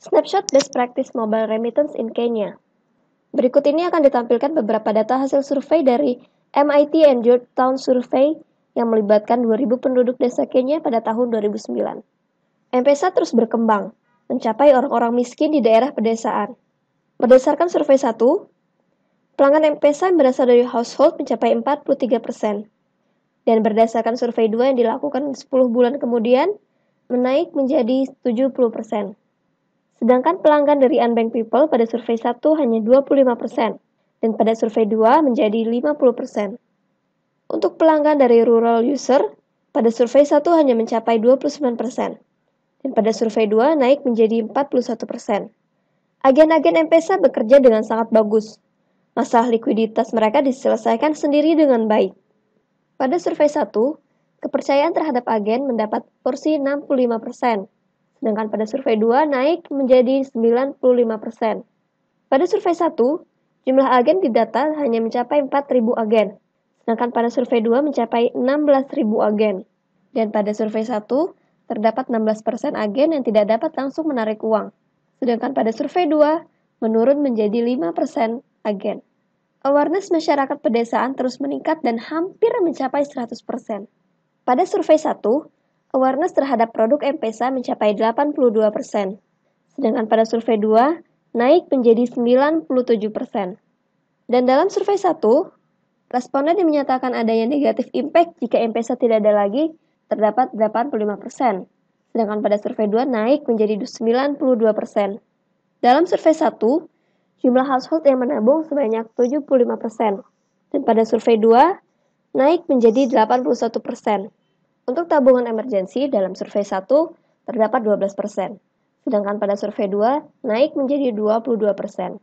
Snapshot Best Practice Mobile Remittance in Kenya. Berikut ini akan ditampilkan beberapa data hasil survei dari MIT and Georgetown Survey yang melibatkan 2.000 penduduk desa Kenya pada tahun 2009. MPSA terus berkembang, mencapai orang-orang miskin di daerah pedesaan. Berdasarkan survei 1, pelanggan MPSA yang berasal dari household mencapai 43 persen. Dan berdasarkan survei 2 yang dilakukan 10 bulan kemudian, menaik menjadi 70 persen. Sedangkan pelanggan dari Unbank people pada survei 1 hanya 25% dan pada survei 2 menjadi 50%. Untuk pelanggan dari rural user, pada survei 1 hanya mencapai 29% dan pada survei 2 naik menjadi 41%. Agen-agen MPSA bekerja dengan sangat bagus. Masalah likuiditas mereka diselesaikan sendiri dengan baik. Pada survei 1, kepercayaan terhadap agen mendapat porsi 65%, sedangkan pada survei 2 naik menjadi 95%. Pada survei 1, jumlah agen di data hanya mencapai 4.000 agen, sedangkan pada survei 2 mencapai 16.000 agen. Dan pada survei 1, terdapat 16% agen yang tidak dapat langsung menarik uang. Sedangkan pada survei 2, menurun menjadi 5% agen. Awareness masyarakat pedesaan terus meningkat dan hampir mencapai 100%. Pada survei 1, awareness terhadap produk MPSA mencapai 82 persen, sedangkan pada survei 2 naik menjadi 97 persen. Dan dalam survei 1, responden yang menyatakan adanya negatif impact jika MPSA tidak ada lagi terdapat 85 persen, sedangkan pada survei 2 naik menjadi 92 persen. Dalam survei 1, jumlah household yang menabung sebanyak 75 persen, dan pada survei 2 naik menjadi 81 persen. Untuk tabungan emergensi dalam survei 1 terdapat 12%, sedangkan pada survei 2 naik menjadi 22%.